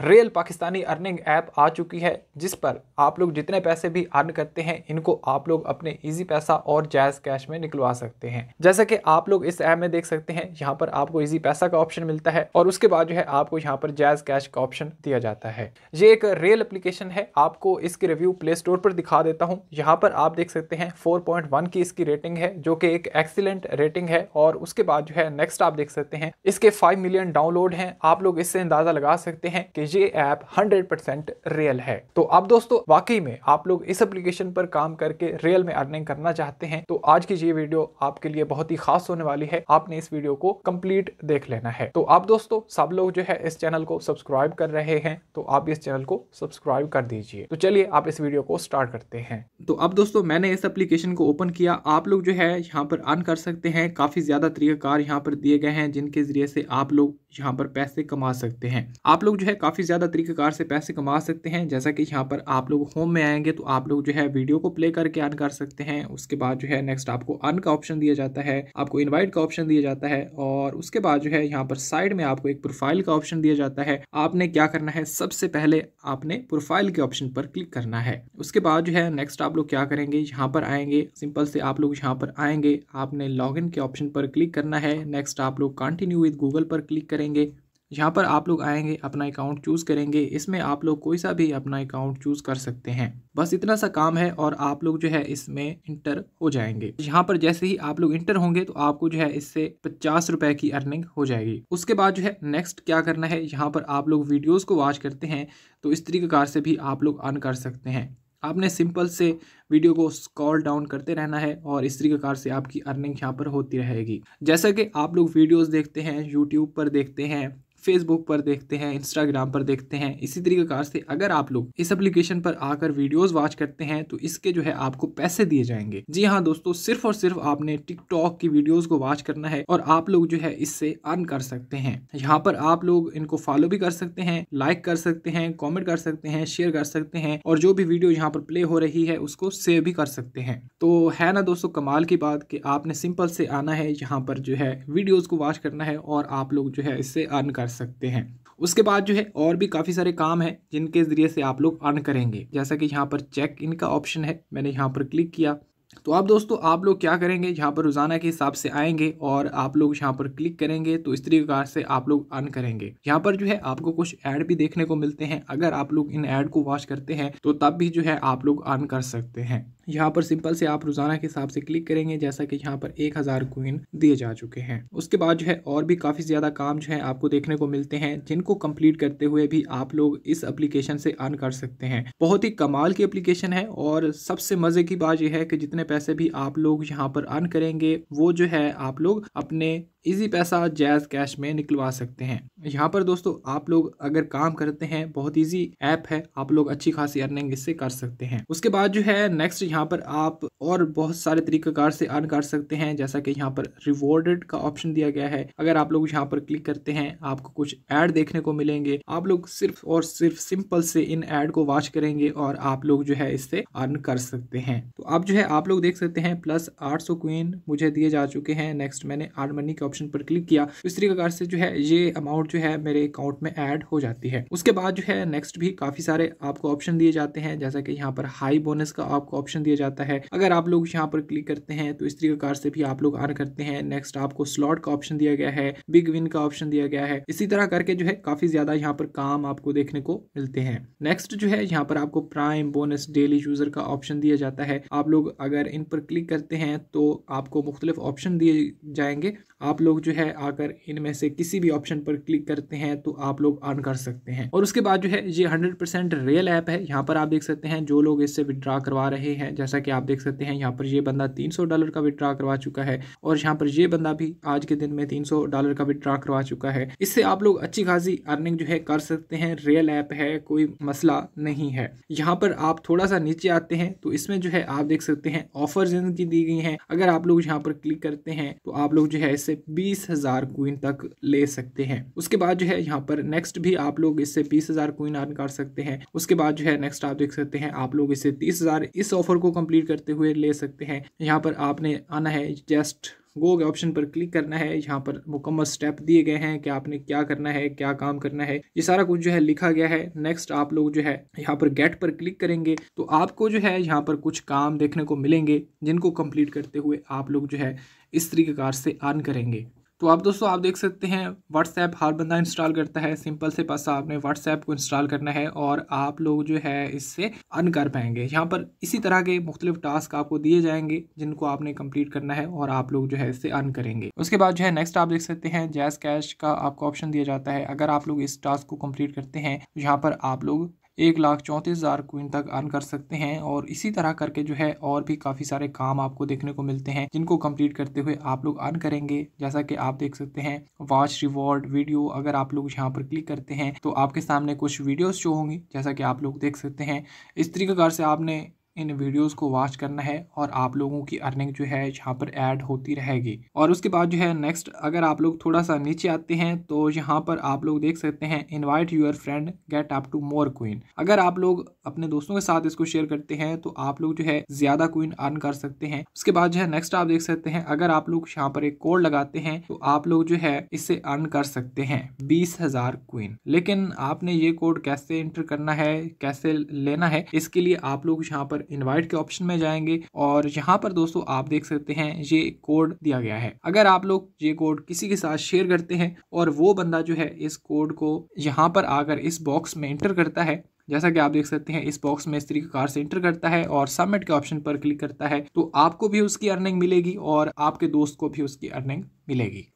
rail Pakistani earning app आ चुकी है जिस पर आप लोग जितने पैसे भी अर्न करते हैं इनको आप लोग अपने इजी पैसा और जायज कैश में निकलवा सकते हैं जैसे कि आप लोग इस ऐप में देख सकते हैं यहाँ पर आपको इजी पैसा का ऑप्शन मिलता है और उसके बाद जो है आपको यहाँ पर जायज कैश का ऑप्शन दिया जाता है ये एक रेल अप्लीकेशन है आपको इसके रिव्यू प्ले स्टोर पर दिखा देता हूँ यहाँ पर आप देख सकते हैं फोर की इसकी रेटिंग है जो कि एक एक्सीलेंट रेटिंग है और उसके बाद जो है नेक्स्ट आप देख सकते हैं इसके फाइव मिलियन डाउनलोड है आप लोग इससे अंदाज़ा लगा सकते हैं कि ये ऐप 100% रियल है तो अब दोस्तों वाकई में आप लोग इस एप्लीकेशन पर काम करके रियल में अर्निंग करना चाहते हैं तो आज की ये वीडियो आपके लिए बहुत ही खास होने वाली है आपने इस वीडियो को कंप्लीट देख लेना है तो आप दोस्तों सब लोग जो है इस चैनल को सब्सक्राइब कर रहे हैं तो आप इस चैनल को सब्सक्राइब कर दीजिए तो चलिए आप इस वीडियो को स्टार्ट करते हैं तो अब दोस्तों मैंने इस एप्लीकेशन को ओपन किया आप लोग जो है यहाँ पर अर्न कर सकते हैं काफी ज्यादा तरीकाकार यहाँ पर दिए गए हैं जिनके जरिए से आप लोग यहाँ पर पैसे कमा सकते हैं आप लोग जो है काफी काफ़ी ज़्यादा तरीक़ेकार से पैसे कमा सकते हैं जैसा कि यहाँ पर आप लोग होम में आएंगे तो आप लोग जो है वीडियो को प्ले करके अर्न कर सकते हैं उसके बाद जो है नेक्स्ट आपको अर्न का ऑप्शन दिया जाता है आपको इन्वाइट का ऑप्शन दिया जाता है और उसके बाद जो है यहाँ पर साइड में आपको एक प्रोफाइल का ऑप्शन दिया जाता है आपने क्या करना है सबसे पहले आपने प्रोफाइल के ऑप्शन पर क्लिक करना है उसके बाद जो है नेक्स्ट आप लोग क्या करेंगे यहाँ पर आएंगे सिंपल से आप लोग यहाँ पर आएंगे आपने लॉग के ऑप्शन पर क्लिक करना है नेक्स्ट आप लोग कंटिन्यू विद गूगल पर क्लिक करेंगे यहाँ पर आप लोग आएंगे अपना अकाउंट चूज़ करेंगे इसमें आप लोग कोई सा भी अपना अकाउंट चूज़ कर सकते हैं बस इतना सा काम है और आप लोग जो है इसमें इंटर हो जाएंगे यहाँ पर जैसे ही आप लोग इंटर होंगे तो आपको जो है इससे पचास रुपए की अर्निंग हो जाएगी उसके बाद जो है नेक्स्ट क्या करना है यहाँ पर आप लोग वीडियोज़ को वॉच करते हैं तो इस कार से भी आप लोग अर्न कर सकते हैं आपने सिंपल से वीडियो को स्कॉल डाउन करते रहना है और इस कार से आपकी अर्निंग यहाँ पर होती रहेगी जैसा कि आप लोग वीडियोस देखते हैं यूट्यूब पर देखते हैं फेसबुक पर देखते हैं इंस्टाग्राम पर देखते हैं इसी तरीके से अगर आप लोग इस एप्लीकेशन पर आकर वीडियोस वॉच करते हैं तो इसके जो है आपको पैसे दिए जाएंगे जी हाँ दोस्तों सिर्फ और सिर्फ आपने टिकटॉक की वीडियोस को वॉच करना है और आप लोग जो है इससे अर्न कर सकते हैं यहाँ पर आप लोग इनको फॉलो भी कर सकते हैं लाइक कर सकते हैं कॉमेंट कर सकते हैं शेयर कर सकते हैं और जो भी वीडियो यहाँ पर प्ले हो रही है उसको सेव भी कर सकते हैं तो है ना दोस्तों कमाल की बात की आपने सिंपल से आना है यहाँ पर जो है वीडियोज को वॉच करना है और आप लोग जो है इससे अर्न कर सकते हैं उसके बाद जो है और भी काफ़ी सारे काम हैं जिनके ज़रिए से आप लोग अर्न करेंगे जैसा कि यहाँ पर चेक इन का ऑप्शन है मैंने यहाँ पर क्लिक किया तो आप दोस्तों आप लोग क्या करेंगे यहाँ पर रोज़ाना के हिसाब से आएंगे और आप लोग यहाँ पर क्लिक करेंगे तो इस प्रकार से आप लोग अर्न करेंगे यहाँ पर जो है आपको कुछ ऐड भी देखने को मिलते हैं अगर आप लोग इन ऐड को वॉच करते हैं तो तब भी जो है आप लोग अर्न कर सकते हैं यहाँ पर सिंपल से आप रोज़ाना के हिसाब से क्लिक करेंगे जैसा कि यहाँ पर एक हज़ार कोइन दिए जा चुके हैं उसके बाद जो है और भी काफ़ी ज़्यादा काम जो है आपको देखने को मिलते हैं जिनको कंप्लीट करते हुए भी आप लोग इस एप्लीकेशन से अर्न कर सकते हैं बहुत ही कमाल की एप्लीकेशन है और सबसे मज़े की बात यह है कि जितने पैसे भी आप लोग यहाँ पर अर्न करेंगे वो जो है आप लोग अपने इजी पैसा जैज़ कैश में निकलवा सकते हैं यहाँ पर दोस्तों आप लोग अगर काम करते हैं बहुत ईजी ऐप है आप लोग अच्छी खासी अर्निंग इससे कर सकते हैं उसके बाद जो है नेक्स्ट यहाँ पर आप और बहुत सारे कार से अर्न कर सकते हैं जैसा कि यहाँ पर रिवॉर्डेड का ऑप्शन दिया गया है अगर आप लोग यहाँ पर क्लिक करते हैं आपको कुछ ऐड देखने को मिलेंगे आप लोग सिर्फ और सिर्फ सिंपल से इन ऐड को वॉच करेंगे और आप लोग जो है इससे अर्न कर सकते हैं तो अब जो है आप लोग देख सकते हैं प्लस आठ सौ मुझे दिए जा चुके हैं नेक्स्ट मैंने आर्ट मनी के ऑप्शन ऑप्शन पर क्लिक किया तो इस प्रकार से जो है ये अमाउंट जो है मेरे अकाउंट में ऐड हो जाती है उसके बाद जो है नेक्स्ट भी काफी सारे आपको ऑप्शन दिए जाते हैं जैसा कि यहाँ पर हाई बोनस का आपको ऑप्शन दिया जाता है अगर आप लोग यहाँ पर क्लिक करते हैं तो इस प्रकार से भी आप लोग अर्न करते हैं नेक्स्ट आपको स्लॉट का ऑप्शन दिया गया है बिग विन का ऑप्शन दिया गया है इसी तरह करके जो है काफी ज्यादा यहाँ पर काम आपको देखने को मिलते हैं नेक्स्ट जो है यहाँ पर आपको प्राइम बोनस डेली यूजर का ऑप्शन दिया जाता है आप लोग अगर इन पर क्लिक करते हैं तो आपको मुख्तलिफ ऑप्शन दिए जाएंगे आप लोग जो है आकर इनमें से किसी भी ऑप्शन पर क्लिक करते हैं तो आप लोग अर्न कर सकते हैं और उसके बाद जो है ये हंड्रेड परसेंट रियल ऐप है यहाँ पर आप देख सकते हैं जो लोग इससे विड्रा करवा रहे हैं जैसा कि आप देख सकते हैं यहाँ पर ये बंदा तीन डॉलर का विड्रा करवा चुका है और यहाँ पर ये बंदा भी आज के दिन में तीन डॉलर का विड्रा करवा चुका है इससे आप लोग अच्छी खासी अर्निंग जो है कर सकते हैं रियल ऐप है कोई मसला नहीं है यहाँ पर आप थोड़ा सा नीचे आते हैं तो इसमें जो है आप देख सकते हैं ऑफर इनकी दी गई है अगर आप लोग यहाँ पर क्लिक करते हैं तो आप लोग जो है इससे बीस हज़ार कोइन तक ले सकते हैं उसके बाद जो है यहाँ पर नेक्स्ट भी आप लोग इससे बीस हज़ार कोइन अर्न कर सकते हैं उसके बाद जो है नेक्स्ट आप देख सकते हैं आप लोग इससे तीस हज़ार इस ऑफर को कंप्लीट करते हुए ले सकते हैं यहाँ पर आपने आना है जस्ट गो के ऑप्शन पर क्लिक करना है यहाँ पर मुकम्मल स्टेप दिए गए हैं कि आपने क्या करना है क्या काम करना है ये सारा कुछ जो है लिखा गया है नेक्स्ट आप लोग जो है यहाँ पर गेट पर क्लिक करेंगे तो आपको जो है यहाँ पर कुछ काम देखने को मिलेंगे जिनको कंप्लीट करते हुए आप लोग जो है इस कार से अर्न करेंगे तो आप दोस्तों आप देख सकते हैं व्हाट्सएप हर बंदा इंस्टॉल करता है सिंपल से पास आपने व्हाट्सएप को इंस्टॉल करना है और आप लोग जो है इससे अर्न कर पाएंगे यहाँ पर इसी तरह के मुख्तलिफ टास्क आपको दिए जाएंगे जिनको आपने कंप्लीट करना है और आप लोग जो है इससे अर्न करेंगे उसके बाद जो है नेक्स्ट आप देख सकते हैं जैस कैश का आपको ऑप्शन दिया जाता है अगर आप लोग इस टास्क को कम्प्लीट करते हैं तो यहाँ पर आप लोग एक लाख चौंतीस हज़ार क्विंट तक अर्न कर सकते हैं और इसी तरह करके जो है और भी काफ़ी सारे काम आपको देखने को मिलते हैं जिनको कंप्लीट करते हुए आप लोग अर्न करेंगे जैसा कि आप देख सकते हैं वॉच रिवॉर्ड वीडियो अगर आप लोग यहाँ पर क्लिक करते हैं तो आपके सामने कुछ वीडियोज़ शो होंगी जैसा कि आप लोग देख सकते हैं इस तरीके से आपने इन वीडियोस को वॉच करना है और आप लोगों की अर्निंग जो है यहाँ पर ऐड होती रहेगी और उसके बाद जो है नेक्स्ट अगर आप लोग थोड़ा सा नीचे आते हैं तो यहाँ पर आप लोग देख सकते हैं invite your friend get up to more coin अगर आप लोग अपने दोस्तों के साथ इसको शेयर करते हैं तो आप लोग जो है ज्यादा क्वीन अर्न कर सकते हैं उसके बाद जो है नेक्स्ट आप देख सकते हैं अगर आप लोग यहाँ पर एक कोड लगाते हैं तो आप लोग जो है इससे अर्न कर सकते हैं बीस हजार क्वीन लेकिन आपने ये कोड कैसे एंटर करना है कैसे लेना है इसके लिए आप लोग यहाँ पर इन्वाइट के ऑप्शन में जाएंगे और यहाँ पर दोस्तों आप देख सकते हैं ये कोड दिया गया है अगर आप लोग ये कोड किसी के साथ शेयर करते हैं और वो बंदा जो है इस कोड को यहाँ पर आकर इस बॉक्स में एंटर करता है जैसा कि आप देख सकते हैं इस बॉक्स में इस तरीके कार से एंटर करता है और सबमिट के ऑप्शन पर क्लिक करता है तो आपको भी उसकी अर्निंग मिलेगी और आपके दोस्त को भी उसकी अर्निंग मिलेगी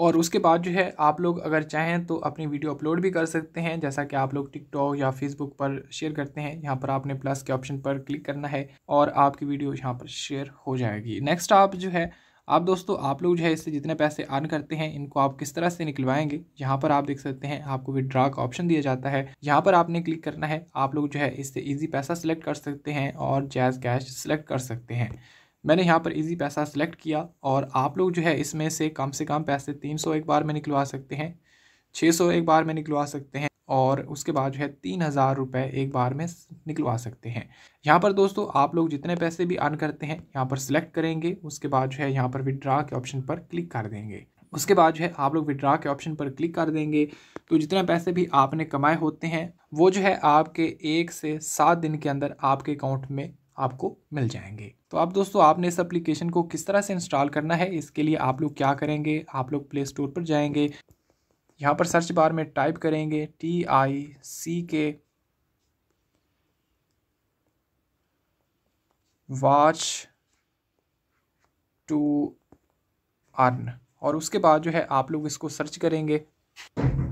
और उसके बाद जो है आप लोग अगर चाहें तो अपनी वीडियो अपलोड भी कर सकते हैं जैसा कि आप लोग टिकटॉक या फेसबुक पर शेयर करते हैं यहाँ पर आपने प्लस के ऑप्शन पर क्लिक करना है और आपकी वीडियो यहाँ पर शेयर हो जाएगी नेक्स्ट आप जो है आप दोस्तों आप लोग जो है इससे जितने पैसे अर्न करते हैं इनको आप किस तरह से निकलवाएंगे यहाँ पर आप देख सकते हैं आपको विड्रा का ऑप्शन दिया जाता है यहाँ पर आपने क्लिक करना है आप लोग जो है इससे ईजी पैसा सिलेक्ट कर सकते हैं और जैज़ कैश सिलेक्ट कर सकते हैं मैंने यहाँ पर इजी पैसा सेलेक्ट किया और आप लोग जो है इसमें से कम से कम पैसे तीन सौ एक बार में निकलवा सकते हैं छः सौ एक बार में निकलवा सकते हैं और उसके बाद जो है तीन हज़ार रुपये एक बार में निकलवा सकते हैं यहाँ पर दोस्तों आप लोग जितने पैसे भी अर्न करते हैं यहाँ पर सिलेक्ट करेंगे उसके बाद जो है यहाँ पर विड्रा के ऑप्शन पर क्लिक कर देंगे उसके बाद जो है आप लोग विड्रा के ऑप्शन पर क्लिक कर देंगे तो जितने पैसे भी आपने कमाए होते हैं वो जो है आपके एक से सात दिन के अंदर आपके अकाउंट में आपको मिल जाएंगे तो अब आप दोस्तों आपने इस एप्लीकेशन को किस तरह से इंस्टॉल करना है इसके लिए आप लोग क्या करेंगे आप लोग प्ले स्टोर पर जाएंगे यहाँ पर सर्च बार में टाइप करेंगे टी आई सी के वॉच टू अर्न और उसके बाद जो है आप लोग इसको सर्च करेंगे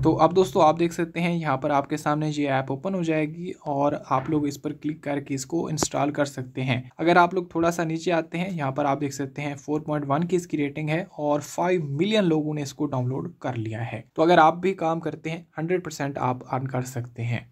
तो अब दोस्तों आप देख सकते हैं यहाँ पर आपके सामने ये ऐप ओपन हो जाएगी और आप लोग इस पर क्लिक करके इसको इंस्टॉल कर सकते हैं अगर आप लोग थोड़ा सा नीचे आते हैं यहाँ पर आप देख सकते हैं 4.1 की इसकी रेटिंग है और 5 मिलियन लोगों ने इसको डाउनलोड कर लिया है तो अगर आप भी काम करते हैं 100% आप अर्न कर सकते हैं